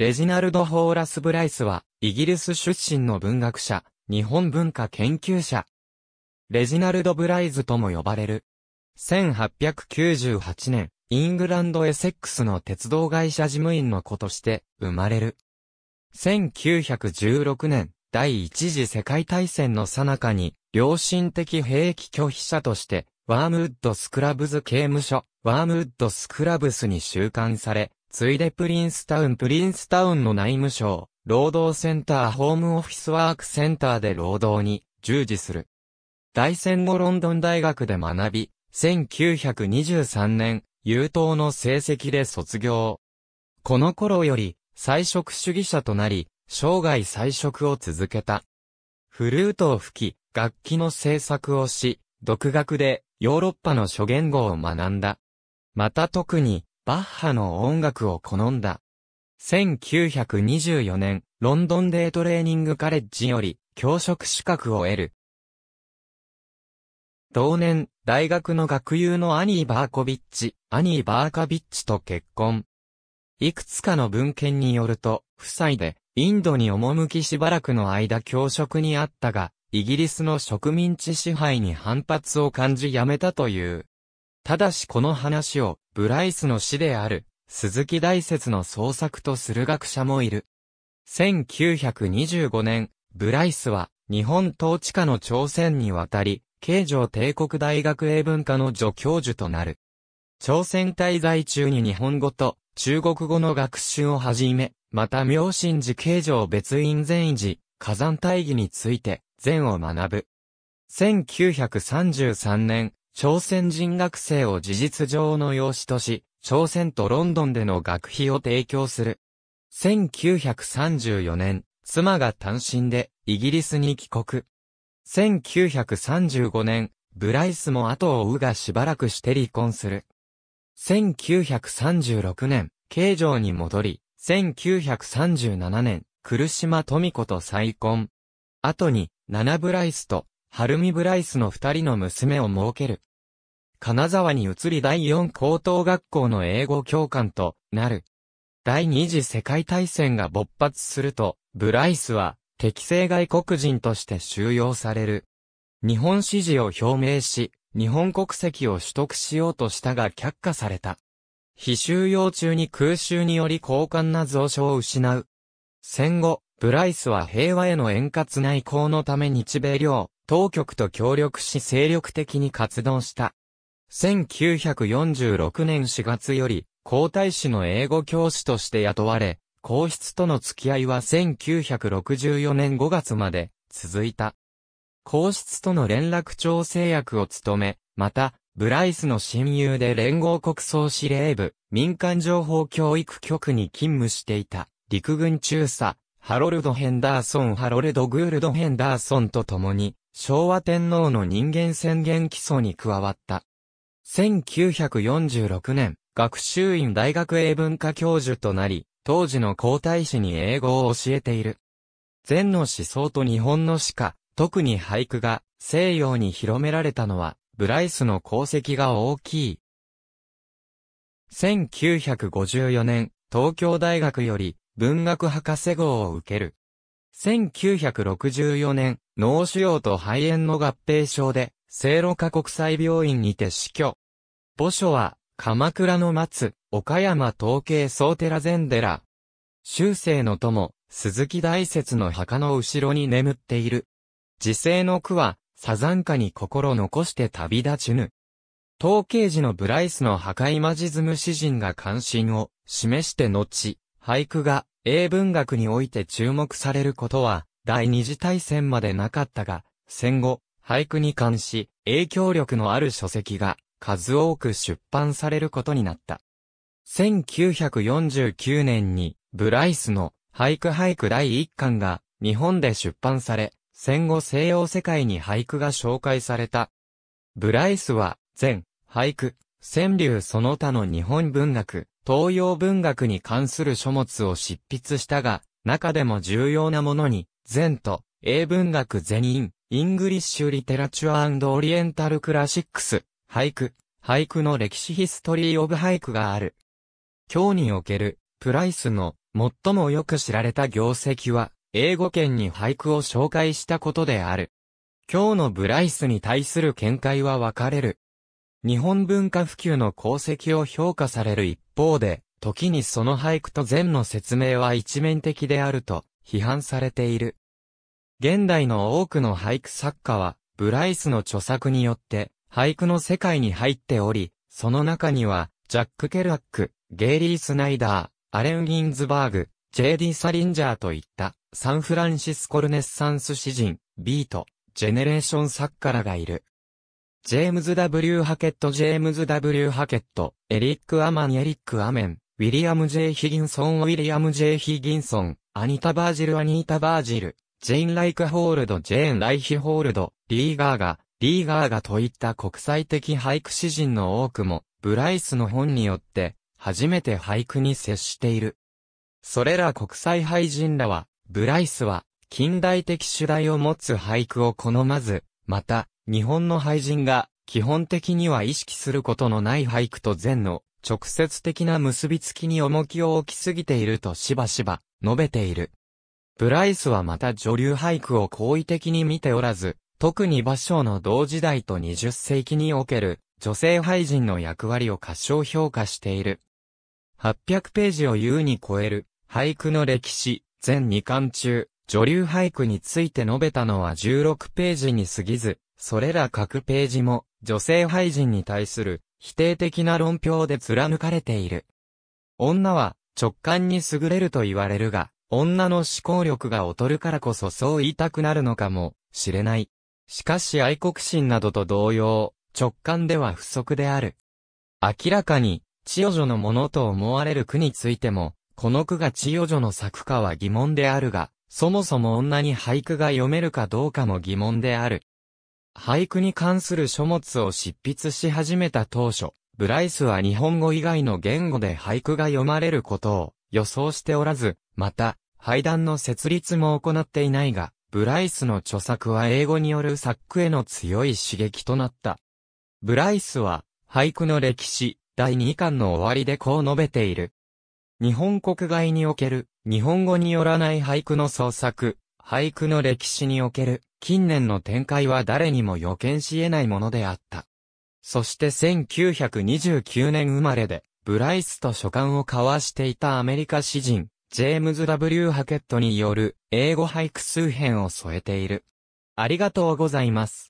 レジナルド・ホーラス・ブライスは、イギリス出身の文学者、日本文化研究者。レジナルド・ブライズとも呼ばれる。1898年、イングランド・エセックスの鉄道会社事務員の子として生まれる。1916年、第一次世界大戦の最中に、良心的兵役拒否者として、ワームウッド・スクラブズ刑務所、ワームウッド・スクラブスに収監され、ついでプリンスタウンプリンスタウンの内務省、労働センターホームオフィスワークセンターで労働に従事する。大戦後ロンドン大学で学び、1923年、優等の成績で卒業。この頃より、菜食主義者となり、生涯菜食を続けた。フルートを吹き、楽器の制作をし、独学でヨーロッパの諸言語を学んだ。また特にバッハの音楽を好んだ。1924年、ロンドンデートレーニングカレッジより、教職資格を得る。同年、大学の学友のアニー・バーコビッチ、アニー・バーカビッチと結婚。いくつかの文献によると、夫妻で、インドに赴きしばらくの間教職にあったが、イギリスの植民地支配に反発を感じ辞めたという。ただしこの話をブライスの師である、鈴木大説の創作とする学者もいる。1925年、ブライスは、日本統治下の朝鮮に渡り、京城帝国大学英文科の助教授となる。朝鮮滞在中に日本語と中国語の学習をはじめ、また明神寺京城別院全寺、火山大義について、禅を学ぶ。1933年、朝鮮人学生を事実上の養子とし、朝鮮とロンドンでの学費を提供する。1934年、妻が単身でイギリスに帰国。1935年、ブライスも後を追うがしばらくして離婚する。1936年、慶城に戻り、1937年、来島富子と再婚。後に、ナナ・ブライスと、ハルミ・ブライスの二人の娘を設ける。金沢に移り第4高等学校の英語教官となる。第二次世界大戦が勃発すると、ブライスは適正外国人として収容される。日本支持を表明し、日本国籍を取得しようとしたが却下された。非収容中に空襲により高官な蔵書を失う。戦後、ブライスは平和への円滑な移行のため日米両当局と協力し精力的に活動した。1946年4月より、皇太子の英語教師として雇われ、皇室との付き合いは1964年5月まで続いた。皇室との連絡調整役を務め、また、ブライスの親友で連合国総司令部、民間情報教育局に勤務していた、陸軍中佐、ハロルド・ヘンダーソン・ハロルド・グールド・ヘンダーソンと共に、昭和天皇の人間宣言基礎に加わった。1946年、学習院大学英文科教授となり、当時の皇太子に英語を教えている。禅の思想と日本の詩歌、特に俳句が西洋に広められたのは、ブライスの功績が大きい。1954年、東京大学より文学博士号を受ける。1964年、脳腫瘍と肺炎の合併症で聖路加国際病院にて死去。墓所は、鎌倉の松、岡山統計総寺禅寺。修正の友、鈴木大説の墓の後ろに眠っている。辞世の句は、サザンカに心残して旅立ちぬ。統計時のブライスの墓イマジズム詩人が関心を示して後、俳句が英文学において注目されることは、第二次大戦までなかったが、戦後、俳句に関し、影響力のある書籍が数多く出版されることになった。1949年に、ブライスの俳句俳句第1巻が日本で出版され、戦後西洋世界に俳句が紹介された。ブライスは、全、俳句、川柳その他の日本文学、東洋文学に関する書物を執筆したが、中でも重要なものに、前と、英文学全員、イングリッシュ・リテラチュアオリエンタル・クラシックス、俳句、俳句の歴史ヒストリー・オブ・俳句がある。今日における、プライスの、最もよく知られた業績は、英語圏に俳句を紹介したことである。今日のブライスに対する見解は分かれる。日本文化普及の功績を評価される一方で、時にその俳句と禅の説明は一面的であると批判されている。現代の多くの俳句作家は、ブライスの著作によって、俳句の世界に入っており、その中には、ジャック・ケルアック、ゲイリー・スナイダー、アレン・ギンズバーグ、J.D. サリンジャーといった、サンフランシスコルネッサンス詩人、ビート、ジェネレーション作家らがいる。ジェームズ・ W・ ハケット、ジェームズ・ W・ ハケット、エリック・アマン、エリック・アメン、ウィリアム・ J・ ヒギンソン、ウィリアム・ J・ ヒギンソン、アニタ・バージル、アニータ・バージル、ジェイン・ライクホールド、ジェーン・ライヒホールド、リーガーが、リーガーがといった国際的俳句詩人の多くも、ブライスの本によって、初めて俳句に接している。それら国際俳人らは、ブライスは、近代的主題を持つ俳句を好まず、また、日本の俳人が、基本的には意識することのない俳句と禅の、直接的な結びつきに重きを置きすぎているとしばしば、述べている。ブライスはまた女流俳句を好意的に見ておらず、特に芭蕉の同時代と20世紀における女性俳人の役割を過小評価している。800ページを優に超える俳句の歴史全2巻中、女流俳句について述べたのは16ページに過ぎず、それら各ページも女性俳人に対する否定的な論評で貫かれている。女は直感に優れると言われるが、女の思考力が劣るからこそそう言いたくなるのかもしれない。しかし愛国心などと同様、直感では不足である。明らかに、千代女のものと思われる句についても、この句が千代女の作かは疑問であるが、そもそも女に俳句が読めるかどうかも疑問である。俳句に関する書物を執筆し始めた当初、ブライスは日本語以外の言語で俳句が読まれることを予想しておらず、また、廃談の設立も行っていないが、ブライスの著作は英語による作句への強い刺激となった。ブライスは、俳句の歴史、第2巻の終わりでこう述べている。日本国外における、日本語によらない俳句の創作、俳句の歴史における、近年の展開は誰にも予見し得ないものであった。そして1929年生まれで、ブライスと書簡を交わしていたアメリカ詩人、ジェームズ・ W・ ハケットによる英語俳句数編を添えている。ありがとうございます。